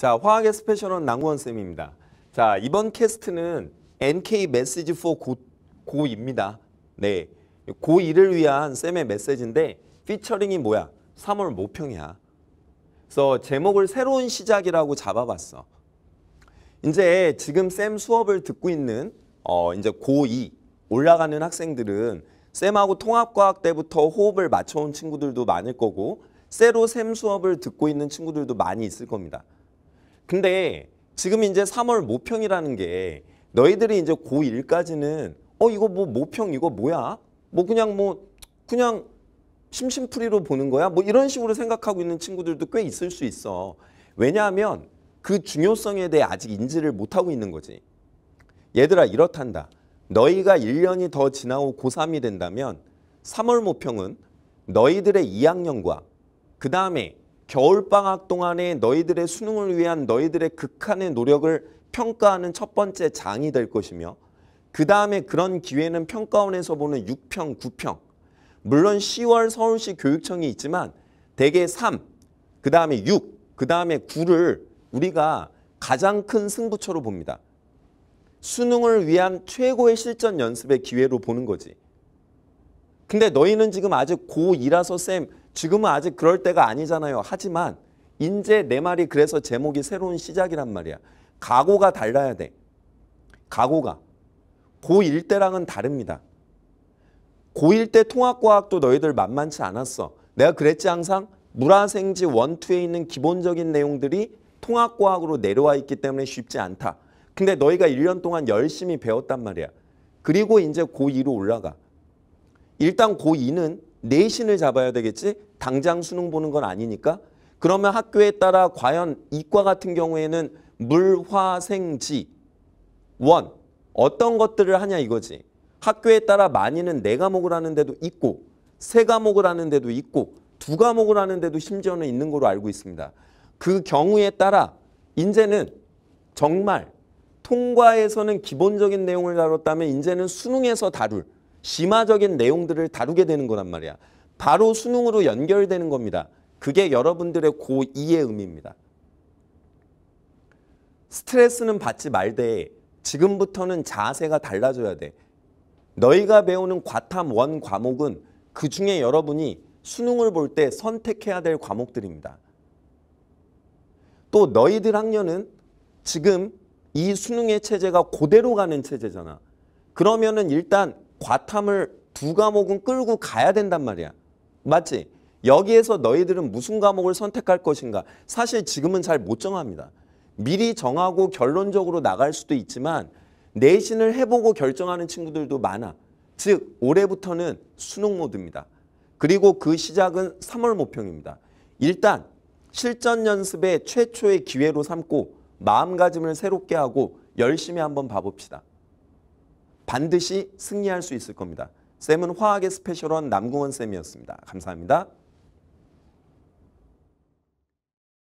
자, 화학의 스페셜은 낭구원 쌤입니다. 자, 이번 캐스트는 NK 메시지 4 고, 고입니다. 네. 고2를 위한 쌤의 메시지인데 피처링이 뭐야? 3월 모평이야. 그래서 제목을 새로운 시작이라고 잡아봤어. 이제 지금 쌤 수업을 듣고 있는 어 이제 고2 올라가는 학생들은 쌤하고 통합과학 때부터 호흡을 맞춰온 친구들도 많을 거고 새로쌤 수업을 듣고 있는 친구들도 많이 있을 겁니다. 근데 지금 이제 3월 모평이라는 게 너희들이 이제 고1까지는 어 이거 뭐 모평 이거 뭐야? 뭐 그냥 뭐 그냥 심심풀이로 보는 거야? 뭐 이런 식으로 생각하고 있는 친구들도 꽤 있을 수 있어. 왜냐하면 그 중요성에 대해 아직 인지를 못하고 있는 거지. 얘들아 이렇단다. 너희가 1년이 더 지나고 고3이 된다면 3월 모평은 너희들의 2학년과 그 다음에 겨울방학 동안에 너희들의 수능을 위한 너희들의 극한의 노력을 평가하는 첫 번째 장이 될 것이며 그 다음에 그런 기회는 평가원에서 보는 6평, 9평 물론 10월 서울시 교육청이 있지만 대개 3, 그 다음에 6, 그 다음에 9를 우리가 가장 큰 승부처로 봅니다. 수능을 위한 최고의 실전 연습의 기회로 보는 거지. 근데 너희는 지금 아직 고2라서 쌤 지금은 아직 그럴 때가 아니잖아요. 하지만 이제 내 말이 그래서 제목이 새로운 시작이란 말이야. 각오가 달라야 돼. 각오가. 고1 때랑은 다릅니다. 고1 때 통합과학도 너희들 만만치 않았어. 내가 그랬지 항상 물화생지 원투에 있는 기본적인 내용들이 통합과학으로 내려와 있기 때문에 쉽지 않다. 근데 너희가 1년 동안 열심히 배웠단 말이야. 그리고 이제 고2로 올라가. 일단 고2는 내신을 잡아야 되겠지. 당장 수능 보는 건 아니니까. 그러면 학교에 따라 과연 이과 같은 경우에는 물화생지 원 어떤 것들을 하냐 이거지. 학교에 따라 많이는 네 과목을 하는데도 있고 세 과목을 하는데도 있고 두 과목을 하는데도 심지어는 있는 걸로 알고 있습니다. 그 경우에 따라 이제는 정말 통과에서는 기본적인 내용을 다뤘다면 이제는 수능에서 다룰 심화적인 내용들을 다루게 되는 거란 말이야. 바로 수능으로 연결되는 겁니다. 그게 여러분들의 고2의 의미입니다. 스트레스는 받지 말되 지금부터는 자세가 달라져야 돼. 너희가 배우는 과탐 원 과목은 그중에 여러분이 수능을 볼 때 선택해야 될 과목들입니다. 또 너희들 학년은 지금 이 수능의 체제가 고대로 가는 체제잖아. 그러면은 일단 과탐을 두 과목은 끌고 가야 된단 말이야. 맞지? 여기에서 너희들은 무슨 과목을 선택할 것인가 사실 지금은 잘 못 정합니다. 미리 정하고 결론적으로 나갈 수도 있지만 내신을 해보고 결정하는 친구들도 많아. 즉 올해부터는 수능 모드입니다. 그리고 그 시작은 3월 모평입니다. 일단 실전 연습의 최초의 기회로 삼고 마음가짐을 새롭게 하고 열심히 한번 봐봅시다. 반드시 승리할 수 있을 겁니다. 쌤은 화학의 스페셜한 남궁원 쌤이었습니다. 감사합니다.